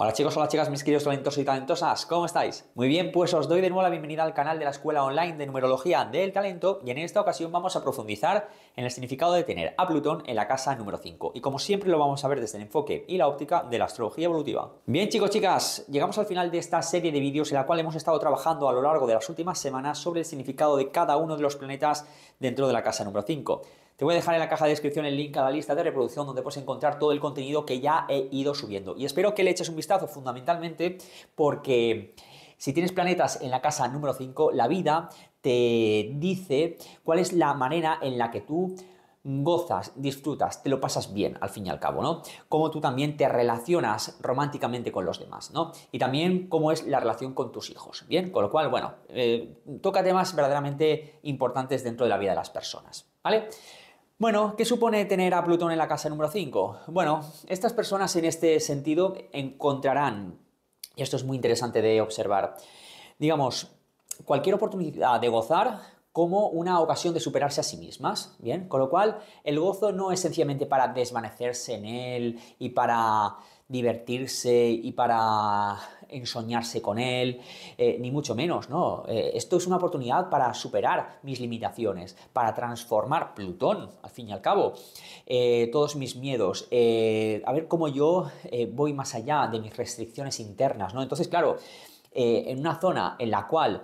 Hola chicos, hola chicas, mis queridos talentosos y talentosas, ¿cómo estáis? Muy bien, pues os doy de nuevo la bienvenida al canal de la Escuela Online de Numerología del Talento y en esta ocasión vamos a profundizar en el significado de tener a Plutón en la casa número 5 y como siempre lo vamos a ver desde el enfoque y la óptica de la astrología evolutiva. Bien chicos, chicas, llegamos al final de esta serie de vídeos en la cual hemos estado trabajando a lo largo de las últimas semanas sobre el significado de cada uno de los planetas dentro de la casa número 5. Te voy a dejar en la caja de descripción el link a la lista de reproducción donde puedes encontrar todo el contenido que ya he ido subiendo. Y espero que le eches un vistazo fundamentalmente porque... Si tienes planetas en la casa número 5, la vida te dice cuál es la manera en la que tú gozas, disfrutas, te lo pasas bien al fin y al cabo, ¿no? Cómo tú también te relacionas románticamente con los demás, ¿no? Y también cómo es la relación con tus hijos, ¿bien? Con lo cual, bueno, eh, toca temas verdaderamente importantes dentro de la vida de las personas, ¿vale? Bueno, ¿qué supone tener a Plutón en la casa número 5? Bueno, estas personas en este sentido encontrarán, y esto es muy interesante de observar, digamos, cualquier oportunidad de gozar como una ocasión de superarse a sí mismas, ¿bien? Con lo cual, el gozo no es sencillamente para desvanecerse en él y para divertirse y para ensoñarse con él, eh, ni mucho menos, ¿no? Eh, esto es una oportunidad para superar mis limitaciones, para transformar Plutón, al fin y al cabo, eh, todos mis miedos, a ver cómo yo voy más allá de mis restricciones internas, ¿no? Entonces, claro, en una zona en la cual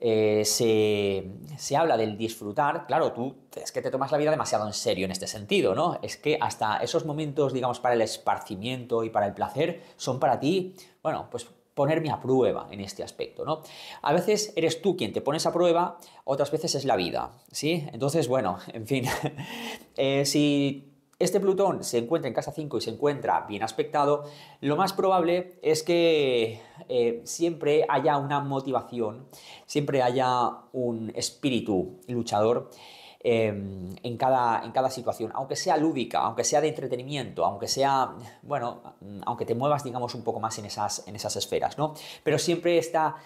eh, se, habla del disfrutar, claro, tú es que te tomas la vida demasiado en serio en este sentido, ¿no? Es que hasta esos momentos, digamos, para el esparcimiento y para el placer son para ti, bueno, pues ponerme a prueba en este aspecto, ¿no? A veces eres tú quien te pones a prueba, otras veces es la vida, ¿sí? Entonces, bueno, en fin, eh, si este Plutón se encuentra en casa 5 y se encuentra bien aspectado, lo más probable es que eh, siempre haya una motivación, siempre haya un espíritu luchador em, en, cada, en cada situación, aunque sea lúdica, aunque sea de entretenimiento, aunque sea, bueno, aunque te muevas, digamos, un poco más en esas, en esas esferas, ¿no? Pero siempre está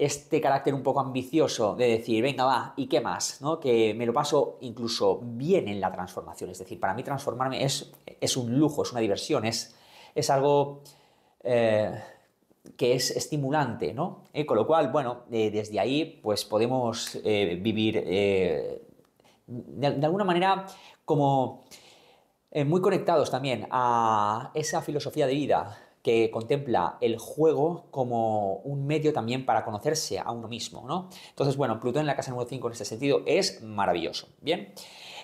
este carácter un poco ambicioso de decir, venga, va, ¿y qué más? Que me lo paso incluso bien en la transformación. Es decir, para mí transformarme es, un lujo, es una diversión, es, algo eh, que es estimulante, ¿no? Eh, con lo cual, bueno, eh, desde ahí pues podemos vivir de, alguna manera como muy conectados también a esa filosofía de vida que contempla el juego como un medio también para conocerse a uno mismo, ¿no? Entonces, bueno, Plutón en la casa número 5 en este sentido es maravilloso, ¿bien?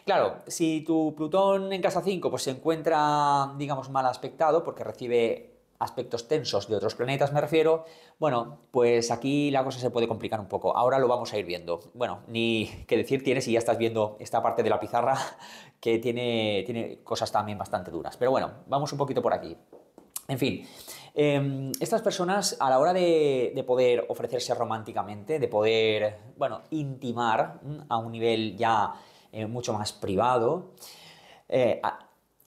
Claro, si tu Plutón en casa 5 pues, se encuentra, digamos, mal aspectado porque recibe aspectos tensos de otros planetas, me refiero, bueno, pues aquí la cosa se puede complicar un poco. Ahora lo vamos a ir viendo. Bueno, ni qué decir tienes si ya estás viendo esta parte de la pizarra que tiene, tiene cosas también bastante duras. Pero bueno, vamos un poquito por aquí. En fin, em, estas personas a la hora de, poder ofrecerse románticamente, de poder, bueno, intimar mm, a un nivel ya eh, mucho más privado, eh,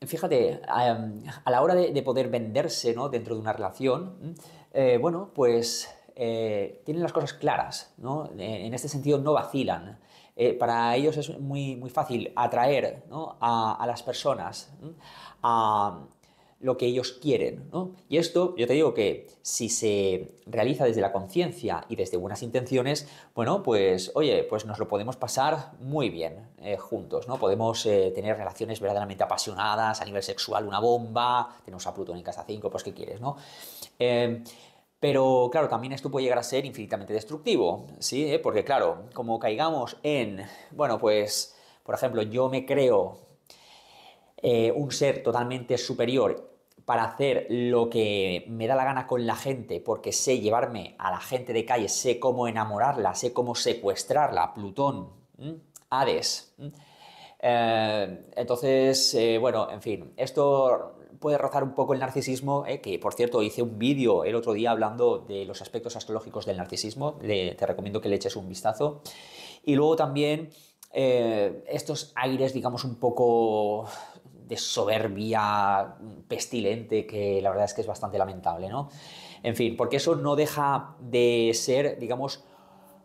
fíjate, em, a, la hora de, poder venderse dentro de una relación, mm, eh, bueno, pues tienen las cosas claras, En este sentido no vacilan. para ellos es muy, muy fácil atraer a, las personas mm, a, lo que ellos quieren. ¿no? Y esto, yo te digo que si se realiza desde la conciencia y desde buenas intenciones, bueno, pues oye, pues nos lo podemos pasar muy bien eh, juntos, ¿no? Podemos eh, tener relaciones verdaderamente apasionadas, a nivel sexual una bomba, tenemos a Plutón en casa 5, pues qué quieres, ¿no? Em, pero claro, también esto puede llegar a ser infinitamente destructivo, ¿sí? Eh, porque claro, como caigamos en, bueno, pues, por ejemplo, yo me creo eh, un ser totalmente superior para hacer lo que me da la gana con la gente, porque sé llevarme a la gente de calle, sé cómo enamorarla, sé cómo secuestrarla, Plutón, Hades. Eh, entonces, eh, bueno, en fin, esto puede rozar un poco el narcisismo, que por cierto hice un vídeo el otro día hablando de los aspectos astrológicos del narcisismo, te recomiendo que le eches un vistazo. Y luego también estos aires, digamos, un poco de soberbia pestilente que la verdad es que es bastante lamentable, ¿no? En fin, porque eso no deja de ser, digamos,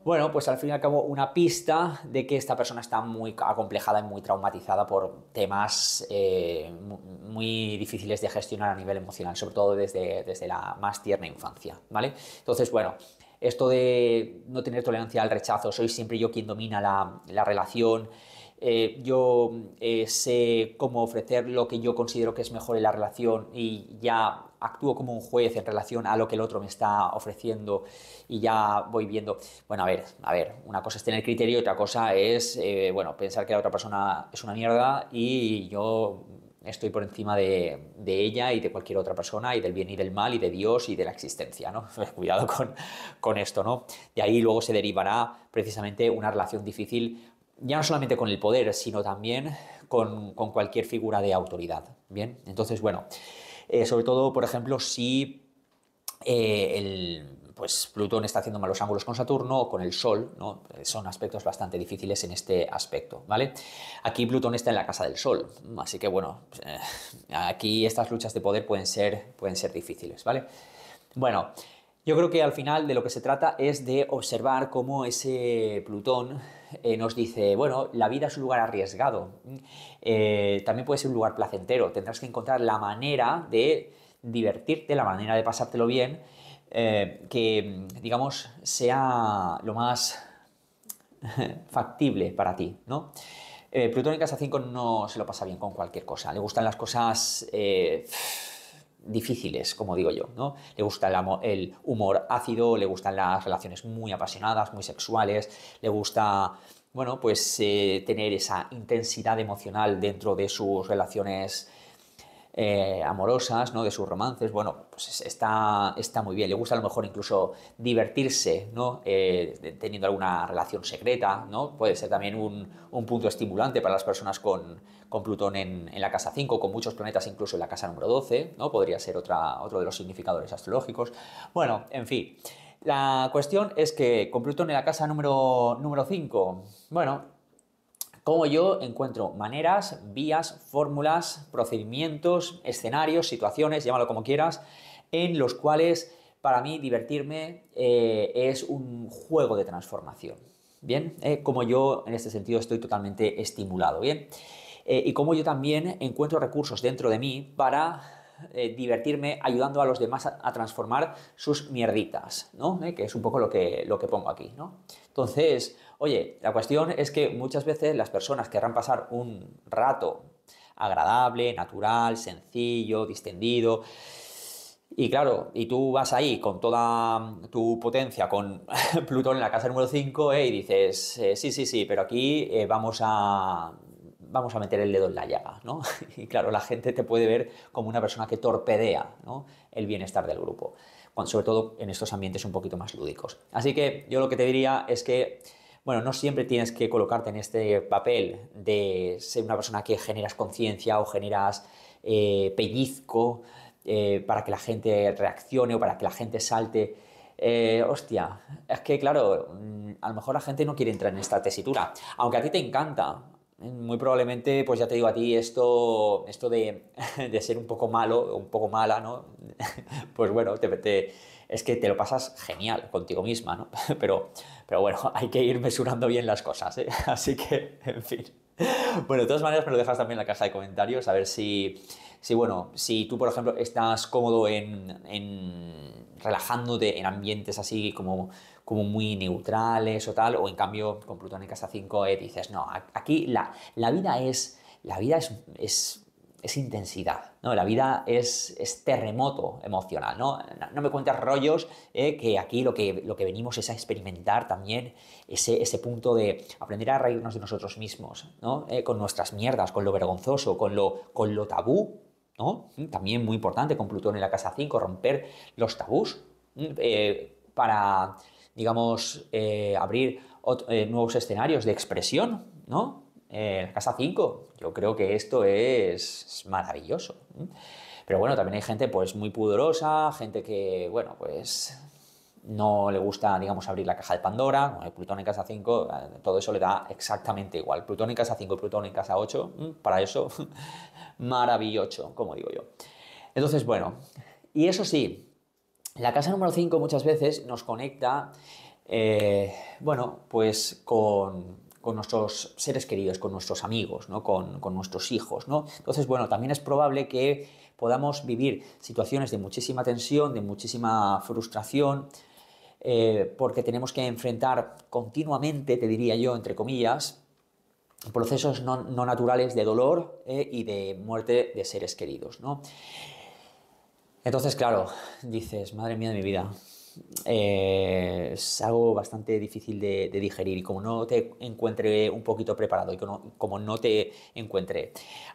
bueno, pues al fin y al cabo una pista de que esta persona está muy acomplejada y muy traumatizada por temas eh, muy difíciles de gestionar a nivel emocional, sobre todo desde, desde la más tierna infancia, ¿vale? Entonces, bueno, esto de no tener tolerancia al rechazo, soy siempre yo quien domina la, la relación, eh, yo eh, sé cómo ofrecer lo que yo considero que es mejor en la relación y ya actúo como un juez en relación a lo que el otro me está ofreciendo y ya voy viendo, bueno, a ver, a ver, una cosa es tener criterio, y otra cosa es, eh, bueno, pensar que la otra persona es una mierda y yo estoy por encima de, ella y de cualquier otra persona y del bien y del mal y de Dios y de la existencia, ¿no? Cuidado con, con esto, ¿no? De ahí luego se derivará precisamente una relación difícil ya no solamente con el poder, sino también con, cualquier figura de autoridad. Bien, entonces, bueno, eh, sobre todo, por ejemplo, si eh, pues Plutón está haciendo malos ángulos con Saturno o con el Sol, ¿no? Eh, son aspectos bastante difíciles en este aspecto, ¿vale? Aquí Plutón está en la casa del Sol, así que bueno, aquí estas luchas de poder pueden ser, pueden ser difíciles, ¿vale? Bueno, yo creo que al final de lo que se trata es de observar cómo ese Plutón eh, nos dice, bueno, la vida es un lugar arriesgado, eh, también puede ser un lugar placentero, tendrás que encontrar la manera de divertirte, la manera de pasártelo bien, eh, que, digamos, sea lo más factible para ti, ¿no? Plutón en casa 5 no se lo pasa bien con cualquier cosa, le gustan las cosas difíciles, como digo yo, ¿no? Le gusta el, humor ácido, le gustan las relaciones muy apasionadas, muy sexuales, le gusta, bueno, pues eh, tener esa intensidad emocional dentro de sus relaciones eh, amorosas, ¿no? De sus romances, bueno, pues está, está muy bien. Le gusta a lo mejor incluso divertirse, ¿no? Eh, teniendo alguna relación secreta, ¿no? Puede ser también un, punto estimulante para las personas con, con Plutón en, la casa 5, con muchos planetas incluso en la casa número 12, ¿no? Podría ser otra, otro de los significadores astrológicos. Bueno, en fin. La cuestión es que con Plutón en la casa número, número 5, bueno, cómo yo encuentro maneras, vías, fórmulas, procedimientos, escenarios, situaciones, llámalo como quieras, en los cuales para mí divertirme eh, es un juego de transformación. Bien, eh, como yo en este sentido estoy totalmente estimulado. Bien, eh, y como yo también encuentro recursos dentro de mí para divertirme ayudando a los demás a, transformar sus mierditas, ¿no? que es un poco lo que, lo que pongo aquí, ¿no? Entonces, oye, la cuestión es que muchas veces las personas querrán pasar un rato agradable, natural, sencillo, distendido. Y claro, y tú vas ahí con toda tu potencia, con Plutón en la casa número 5, eh, y dices, eh, sí, sí, sí, pero aquí eh, vamos a vamos a meter el dedo en la llaga, ¿no? Y claro, la gente te puede ver como una persona que torpedea el bienestar del grupo sobre todo en estos ambientes un poquito más lúdicos. Así que yo lo que te diría es que bueno, no siempre tienes que colocarte en este papel de ser una persona que generas conciencia o generas eh, pellizco eh, para que la gente reaccione o para que la gente salte. Eh, hostia, es que claro, mm, a lo mejor la gente no quiere entrar en esta tesitura. Aunque a ti te encanta muy probablemente, pues ya te digo a ti, esto, esto de, ser un poco malo, un poco mala, ¿no? Pues bueno, te, es que te lo pasas genial contigo misma, ¿no? Pero, pero bueno, hay que ir mesurando bien las cosas, ¿eh? Así que, en fin. Bueno, de todas maneras me lo dejas también en la caja de comentarios, a ver si, si, tú, por ejemplo, estás cómodo en, relajándote en ambientes así como, muy neutrales o tal, o en cambio con Plutón en casa 5 eh, dices, no, aquí la, vida es... intensidad, La vida es, terremoto emocional, ¿no? No, me cuentes rollos, eh, que aquí lo que, venimos es a experimentar también ese, punto de aprender a reírnos de nosotros mismos, eh, con nuestras mierdas, con lo vergonzoso, con lo tabú Mm, también muy importante con Plutón en la casa 5, romper los tabús mm, eh, para, digamos, eh, abrir eh, nuevos escenarios de expresión, ¿no? la casa 5, yo creo que esto es maravilloso. Pero bueno, también hay gente pues muy pudorosa, gente que, bueno, pues no le gusta, digamos, abrir la caja de Pandora, el Plutón en casa 5, eh, todo eso le da exactamente igual. Plutón en casa 5, Plutón en casa 8, mm, para eso, maravilloso, como digo yo. Entonces, bueno, y eso sí, la casa número 5 muchas veces nos conecta, eh, bueno, pues con, nuestros seres queridos, con nuestros amigos, Con, nuestros hijos. Entonces, bueno, también es probable que podamos vivir situaciones de muchísima tensión, de muchísima frustración, eh, porque tenemos que enfrentar continuamente, te diría yo, entre comillas, procesos no, naturales de dolor eh, y de muerte de seres queridos. Entonces, claro, dices, madre mía de mi vida, eh, es algo bastante difícil de, digerir y como no te encuentre un poquito preparado y como, no te encuentre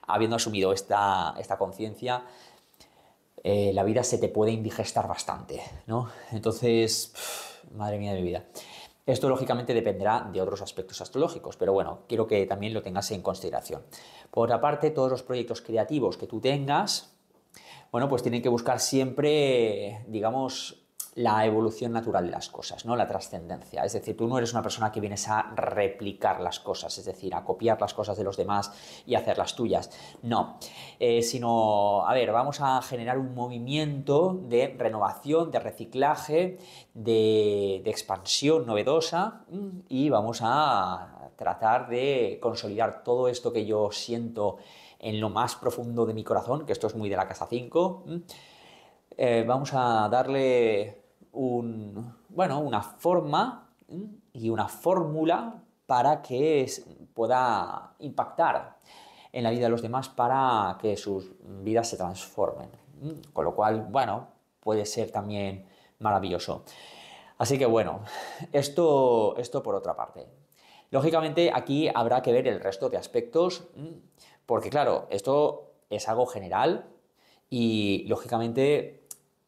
habiendo asumido esta conciencia, eh, la vida se te puede indigestar bastante, ¿no? Entonces, madre mía de mi vida. Esto lógicamente dependerá de otros aspectos astrológicos, pero bueno, quiero que también lo tengas en consideración. Por otra parte, todos los proyectos creativos que tú tengas, bueno, pues tienen que buscar siempre, digamos, la evolución natural de las cosas, ¿no? la trascendencia. Es decir, tú no eres una persona que vienes a replicar las cosas, es decir, a copiar las cosas de los demás y hacerlas tuyas. No, eh, sino, a ver, vamos a generar un movimiento de renovación, de reciclaje, de, expansión novedosa mm, y vamos a tratar de consolidar todo esto que yo siento en lo más profundo de mi corazón, que esto es muy de la casa 5. Mm. Eh, vamos a darle un, bueno, una forma y una fórmula para que pueda impactar en la vida de los demás para que sus vidas se transformen. Con lo cual, bueno, puede ser también maravilloso. Así que bueno, esto, esto por otra parte. Lógicamente aquí habrá que ver el resto de aspectos, porque claro, esto es algo general y lógicamente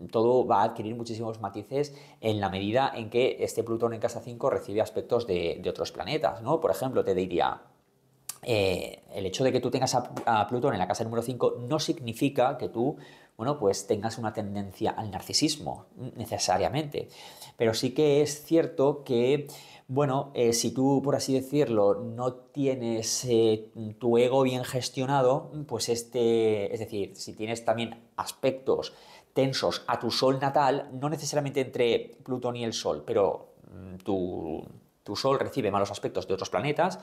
todo va a adquirir muchísimos matices en la medida en que este Plutón en casa 5 recibe aspectos de, otros planetas, ¿no? Por ejemplo, te diría, eh, el hecho de que tú tengas a, Plutón en la casa número 5 no significa que tú, bueno, pues tengas una tendencia al narcisismo, necesariamente. Pero sí que es cierto que, bueno, eh, si tú, por así decirlo, no tienes eh, tu ego bien gestionado, pues este, es decir, si tienes también aspectos tensos a tu sol natal, no necesariamente entre Plutón y el Sol, pero mm, tu, Sol recibe malos aspectos de otros planetas,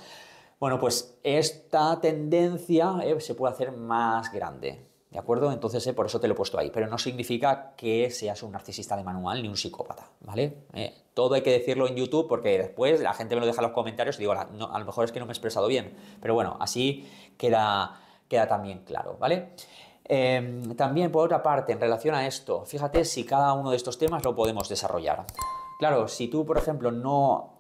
bueno, pues esta tendencia eh, se puede hacer más grande. ¿De acuerdo? Entonces, eh, por eso te lo he puesto ahí. Pero no significa que seas un narcisista de manual ni un psicópata, ¿vale? Eh, todo hay que decirlo en YouTube porque después la gente me lo deja en los comentarios y digo, a lo mejor es que no me he expresado bien. Pero bueno, así queda, queda también claro, ¿vale? Em, también, por otra parte, en relación a esto, fíjate si cada uno de estos temas lo podemos desarrollar. Claro, si tú, por ejemplo, no,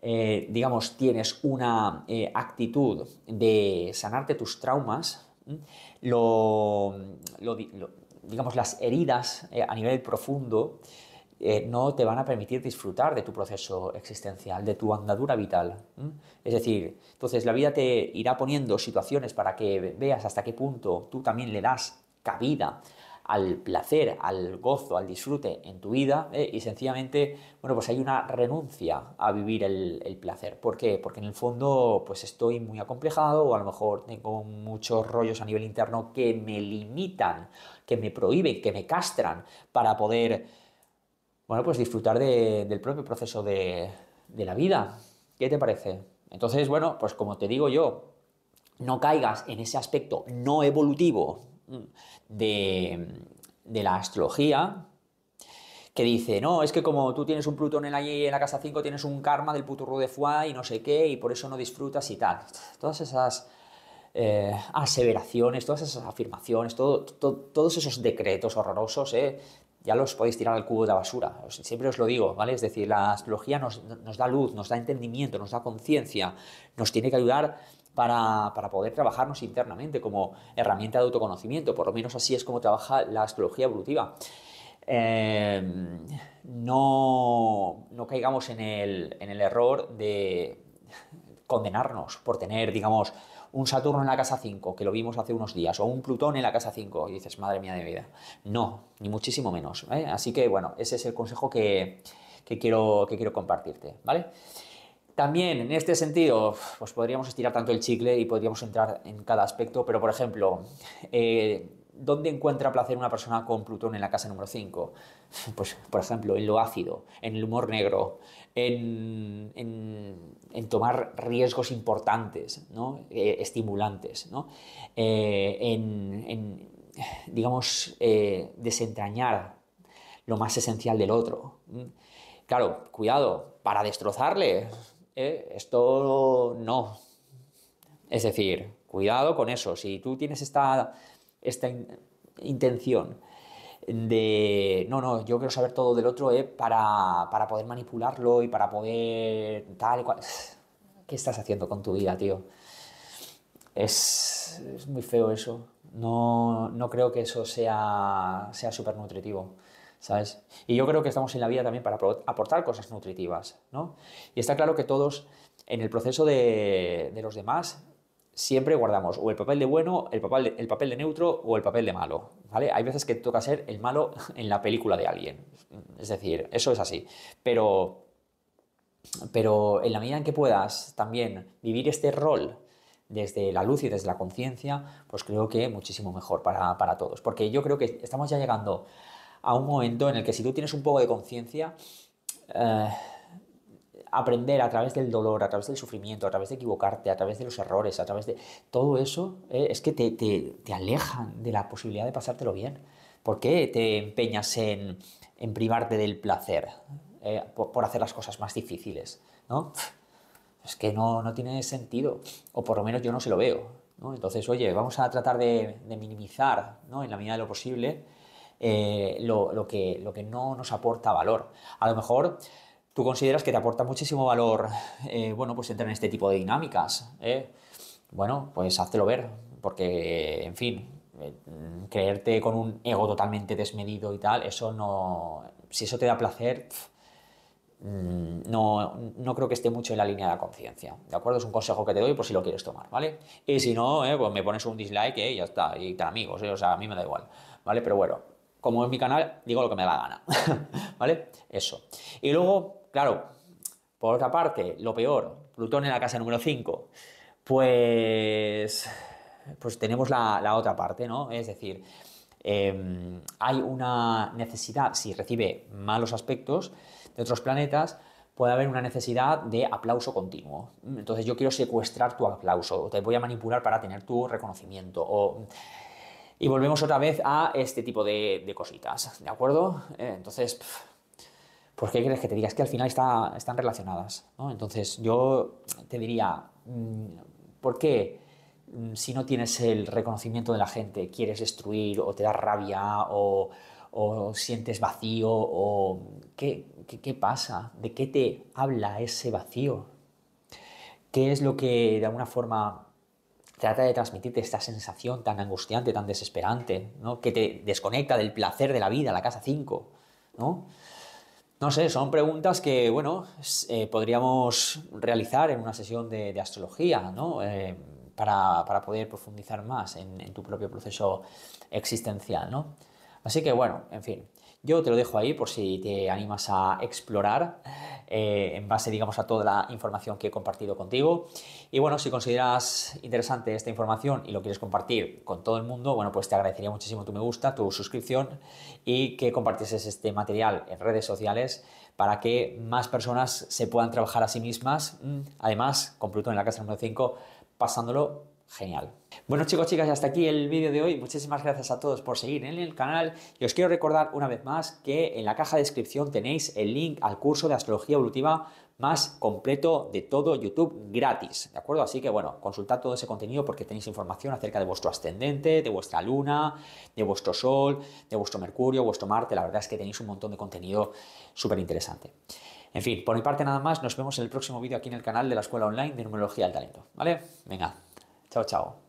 eh, digamos, tienes una eh, actitud de sanarte tus traumas, digamos, las heridas eh, a nivel profundo, eh, no te van a permitir disfrutar de tu proceso existencial, de tu andadura vital. Es decir, entonces la vida te irá poniendo situaciones para que veas hasta qué punto tú también le das cabida al placer, al gozo, al disfrute en tu vida ¿eh? y sencillamente, bueno, pues hay una renuncia a vivir el, el, placer. ¿Por qué? Porque en el fondo pues estoy muy acomplejado o a lo mejor tengo muchos rollos a nivel interno que me limitan, que me prohíben, que me castran para poder bueno, pues disfrutar del propio proceso de, la vida. ¿Qué te parece? Entonces, bueno, pues como te digo yo, no caigas en ese aspecto no evolutivo de, la astrología que dice, no, es que como tú tienes un Plutón en la, en la casa 5, tienes un karma del puturro de Fuá y no sé qué, y por eso no disfrutas y tal. Todas esas eh, aseveraciones, todas esas afirmaciones, todo, todos esos decretos horrorosos, eh, ya los podéis tirar al cubo de la basura. Siempre os lo digo, ¿vale? Es decir, la astrología nos, da luz, nos da entendimiento, nos da conciencia, nos tiene que ayudar para, poder trabajarnos internamente como herramienta de autoconocimiento. Por lo menos así es como trabaja la astrología evolutiva. Em, no, caigamos en el, en el error de condenarnos por tener, digamos, un Saturno en la casa 5, que lo vimos hace unos días, o un Plutón en la casa 5, y dices, madre mía de vida. No, ni muchísimo menos. ¿eh? Así que, bueno, ese es el consejo que, quiero, que quiero compartirte, ¿vale? También en este sentido, pues podríamos estirar tanto el chicle y podríamos entrar en cada aspecto, pero por ejemplo, eh, ¿dónde encuentra placer una persona con Plutón en la casa número 5? Pues, por ejemplo, en lo ácido, en el humor negro, en, tomar riesgos importantes, eh, estimulantes, eh, en, digamos, eh, desentrañar lo más esencial del otro. Claro, cuidado, para destrozarle, esto no. Es decir, cuidado con eso, si tú tienes esta, esta intención de, no, no, yo quiero saber todo del otro eh, para, poder manipularlo y para poder tal y cual. ¿Qué estás haciendo con tu vida, tío? Es, muy feo eso. No, no, creo que eso sea súper nutritivo. ¿Sabes? Y yo creo que estamos en la vida también para aportar cosas nutritivas, ¿no? Y está claro que todos, en el proceso de, de los demás, siempre guardamos o el papel de bueno, el papel de, el papel de neutro o el papel de malo, ¿vale? Hay veces que toca ser el malo en la película de alguien, es decir, eso es así, pero, pero en la medida en que puedas también vivir este rol desde la luz y desde la conciencia, pues creo que muchísimo mejor para, todos, porque yo creo que estamos ya llegando a un momento en el que si tú tienes un poco de conciencia, eh, aprender a través del dolor, a través del sufrimiento, a través de equivocarte, a través de los errores, a través de todo eso, eh, es que te, te, alejan de la posibilidad de pasártelo bien. ¿Por qué te empeñas en, en privarte del placer eh, por, hacer las cosas más difíciles? Es que no, tiene sentido, o por lo menos yo no se lo veo. Entonces, oye, vamos a tratar de, minimizar ¿no? en la medida de lo posible eh, lo, que, lo que no nos aporta valor. A lo mejor tú consideras que te aporta muchísimo valor, eh, bueno, pues entrar en este tipo de dinámicas, eh? bueno, pues háztelo ver, porque, en fin, eh, mm, creerte con un ego totalmente desmedido y tal, eso no, si eso te da placer, mm, no, no, creo que esté mucho en la línea de la conciencia, ¿de acuerdo? Es un consejo que te doy por si lo quieres tomar, ¿vale? Y si no, pues me pones un dislike y ya está, y tan amigos, o sea, a mí me da igual, ¿vale? Pero bueno, como es mi canal, digo lo que me da la gana, ¿vale? Eso. Y luego, claro, por otra parte, lo peor, Plutón en la casa número 5, pues, pues tenemos la, otra parte, ¿no? Es decir, em, hay una necesidad, si recibe malos aspectos de otros planetas, puede haber una necesidad de aplauso continuo. Entonces yo quiero secuestrar tu aplauso, o te voy a manipular para tener tu reconocimiento, o y volvemos otra vez a este tipo de, cositas, ¿de acuerdo? Eh, entonces, ¿por ¿qué quieres que te digas que al final están relacionadas, Entonces yo te diría, mm, ¿por qué mm, si no tienes el reconocimiento de la gente quieres destruir o te da rabia o, sientes vacío o ¿qué, qué, qué pasa? ¿De qué te habla ese vacío? ¿Qué es lo que de alguna forma trata de transmitirte esta sensación tan angustiante, tan desesperante, ¿no? que te desconecta del placer de la vida, la casa 5, ¿no? sé, son preguntas que, bueno, eh, podríamos realizar en una sesión de, astrología, ¿no? Eh, para, poder profundizar más en, en, tu propio proceso existencial, ¿no? Así que, bueno, en fin, yo te lo dejo ahí por si te animas a explorar eh, en base, digamos, a toda la información que he compartido contigo. Y bueno, si consideras interesante esta información y lo quieres compartir con todo el mundo, bueno, pues te agradecería muchísimo tu me gusta, tu suscripción y que compartieses este material en redes sociales para que más personas se puedan trabajar a sí mismas. Mm, además, con en la casa número 5, pasándolo genial. Bueno chicos, chicas, hasta aquí el vídeo de hoy. Muchísimas gracias a todos por seguir en el canal y os quiero recordar una vez más que en la caja de descripción tenéis el link al curso de astrología evolutiva más completo de todo YouTube gratis, ¿de acuerdo? Así que bueno, consultad todo ese contenido porque tenéis información acerca de vuestro ascendente, de vuestra luna, de vuestro sol, de vuestro mercurio, vuestro Marte. La verdad es que tenéis un montón de contenido súper interesante. En fin, por mi parte nada más, nos vemos en el próximo vídeo aquí en el canal de la Escuela Online de Numerología del Talento, ¿vale? Venga, Tchau, tchau.